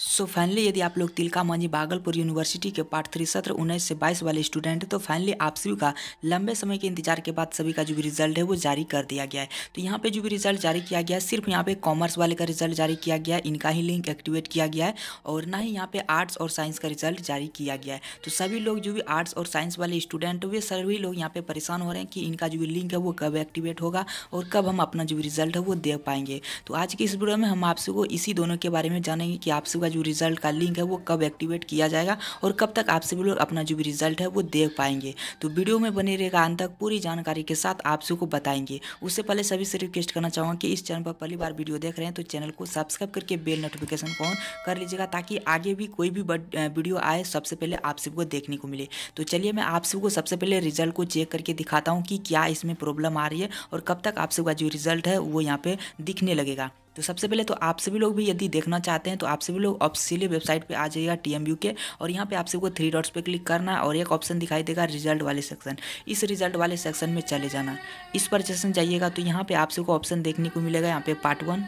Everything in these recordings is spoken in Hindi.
सो so फाइनली यदि आप लोग तिलका मांझी भागलपुर यूनिवर्सिटी के पार्ट थ्री सत्र उन्नीस से बाईस वाले स्टूडेंट हैं तो फाइनली आप सभी का लंबे समय के इंतजार के बाद सभी का जो भी रिजल्ट है वो जारी कर दिया गया है तो यहाँ पे जो भी रिजल्ट जारी किया गया है सिर्फ यहाँ पे कॉमर्स वाले का रिजल्ट जारी किया गया है इनका ही लिंक एक्टिवेट किया गया है और ना ही यहाँ पे आर्ट्स और साइंस का रिजल्ट जारी किया गया है तो सभी लोग जो भी आर्ट्स और साइंस वाले स्टूडेंट हुए सभी लोग यहाँ पे परेशान हो रहे हैं कि इनका जो भी लिंक है वो कब एक्टिवेट होगा और कब हम अपना जो रिजल्ट है वो दे पाएंगे तो आज की इस वीडियो में हम आपसे को इसी दोनों के बारे में जानेंगे कि आपसे का जो रिजल्ट का लिंक है वो कब एक्टिवेट किया जाएगा और कब तक आप सभी लोग अपना जो भी रिजल्ट है वो देख पाएंगे तो वीडियो में बने रहेगा अंत तक पूरी जानकारी के साथ आप सबको बताएंगे उससे पहले सभी से रिक्वेस्ट करना चाहूँगा कि इस चैनल पर पहली बार वीडियो देख रहे हैं तो चैनल को सब्सक्राइब करके बेल नोटिफिकेशन को ऑन कर लीजिएगा ताकि आगे भी कोई भी वीडियो आए सबसे पहले आप सबको देखने को मिले तो चलिए मैं आप सबको सबसे पहले रिजल्ट को चेक करके दिखाता हूँ कि क्या इसमें प्रॉब्लम आ रही है और कब तक आप सबका जो रिजल्ट है वो यहाँ पे दिखने लगेगा तो सबसे पहले तो आप सभी लोग भी यदि देखना चाहते हैं तो आप सभी लोग ऑफिशियली वेबसाइट पर आ जाइएगा टी के और यहाँ पर आप सबको थ्री डॉट्स पर क्लिक करना और एक ऑप्शन दिखाई देगा रिजल्ट वाले सेक्शन इस रिजल्ट वाले सेक्शन में चले जाना इस पर सेक्शन जाइएगा तो यहाँ पर आप सबको ऑप्शन देखने को मिलेगा यहाँ पे पार्ट वन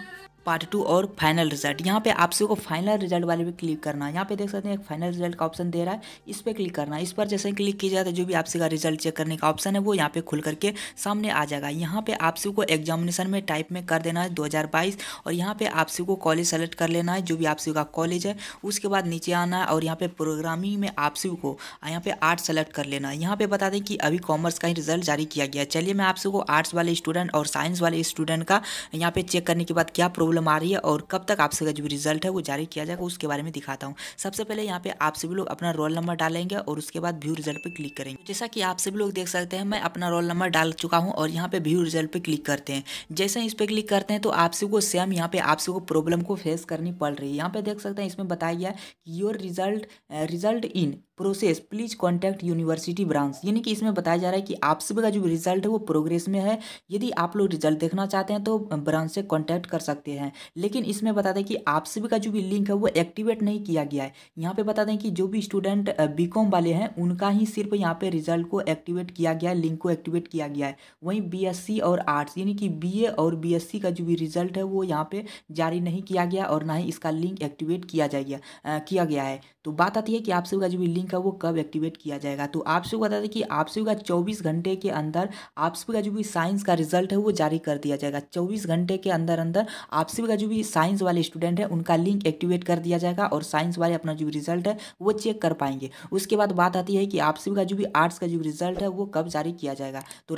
पार्ट टू और फाइनल रिजल्ट यहाँ पे आप सबको फाइनल रिजल्ट वाले पे क्लिक करना है यहाँ पे देख सकते हैं एक फाइनल रिजल्ट का ऑप्शन दे रहा है इस पर क्लिक करना है इस पर जैसे ही क्लिक किया जाता है जो भी आपसे का रिजल्ट चेक करने का ऑप्शन है वो यहाँ पे खुल करके सामने आ जाएगा यहाँ पे आप सबको एग्जामिनेशन में टाइप में कर देना है दो और यहाँ पे आप सबको कॉलेज सेलेक्ट कर लेना है जो भी आप का कॉलेज है उसके बाद नीचे आना है और यहाँ पे प्रोग्रामिंग में आप को यहाँ पे आर्ट्स सेलेक्ट कर लेना है यहाँ पे बता दें कि अभी कॉमर्स का ही रिजल्ट जारी किया गया चलिए मैं आप सबको आर्ट्स वाले स्टूडेंट और साइंस वाले स्टूडेंट का यहाँ पे चेक करने के बाद क्या प्रॉब्लम प्रॉब्लम आ रही है और कब तक आप सभी का जो रिजल्ट है वो जारी किया जाएगा उसके बारे में दिखाता हूँ सबसे पहले यहाँ पे आप सभी लोग अपना रोल नंबर डालेंगे और उसके बाद व्यू रिजल्ट पर क्लिक करेंगे जैसा कि आप सभी लोग देख सकते हैं मैं अपना रोल नंबर डाल चुका हूँ और यहाँ पे व्यू रिजल्ट पर क्लिक करते हैं जैसे इस पर क्लिक करते हैं तो आप सभी को सेम यहाँ पे आप सभी को प्रॉब्लम को फेस करनी पड़ रही है यहाँ पे देख सकते हैं इसमें बताया गया कि your result result in process please contact university branch यानी कि इसमें बताया जा रहा है कि आप सभी का जो रिजल्ट है वो प्रोग्रेस में है यदि आप लोग रिजल्ट देखना चाहते हैं तो ब्रांच से कॉन्टैक्ट कर सकते हैं लेकिन इसमें बता दें कि आप सभी का जो भी लिंक है वो एक्टिवेट नहीं किया गया है यहाँ पर बता दें कि जो भी स्टूडेंट बी वाले हैं उनका ही सिर्फ यहाँ पर रिजल्ट को एक्टिवेट किया गया है लिंक को एक्टिवेट किया गया है वहीं बी और आर्ट्स यानी कि बी और बी का जो भी रिजल्ट है वो यहाँ पर जारी नहीं किया गया और ना ही इसका लिंक एक्टिवेट किया जाएगा किया गया है तो बात आती है कि आप सभी का जो भी लिंक का वो कब एक्टिवेट किया जाएगा तो आप को बता दें कि आप का चौबीस घंटे के अंदर आप सबका जो भी साइंस का रिजल्ट है वो जारी कर दिया जाएगा चौबीस घंटे के अंदर अंदर आप का जो भी साइंस वाले स्टूडेंट है उनका लिंक एक्टिवेट कर दिया जाएगा और साइंस वाले अपना जो रिजल्ट है वो चेक कर पाएंगे उसके बाद बात आती है कि आप का जो भी आर्ट्स का जो रिजल्ट है वो कब जारी किया जाएगा तो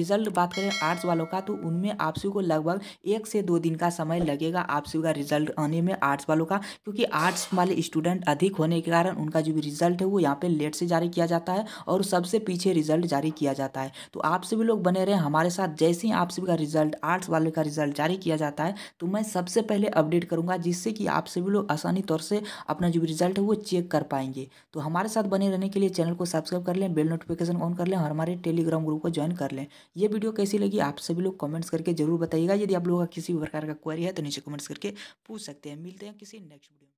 रिजल्ट बात करें आर्ट्स वालों का तो उनमें आप को लगभग एक से दो दिन का समय लगेगा आप का रिजल्ट आने में आर्ट्स वालों का क्योंकि आर्ट्स वाले स्टूडेंट अधिक होने के कारण उनका जो भी रिजल्ट रिजल्ट है वो यहाँ पे लेट से जारी किया जाता है और सबसे पीछे रिजल्ट जारी किया जाता है तो आप सभी लोग बने रहे हमारे साथ जैसे ही आप सभी का रिजल्ट आर्ट्स वाले का रिजल्ट जारी किया जाता है तो मैं सबसे पहले अपडेट करूंगा जिससे कि आप सभी लोग आसानी तौर से अपना जो रिजल्ट है वो चेक कर पाएंगे तो हमारे साथ बने रहने के लिए चैनल को सब्सक्राइब कर लें बेल नोटिफिकेशन ऑन कर लें और हमारे टेलीग्राम ग्रुप को ज्वाइन कर लें ये वीडियो कैसी लगी आप सभी लोग कमेंट्स करके जरूर बताइएगा यदि आप लोगों का किसी भी प्रकार का क्वेरी है तो नीचे कमेंट्स करके पूछ सकते हैं मिलते हैं किसी नेक्स्ट वीडियो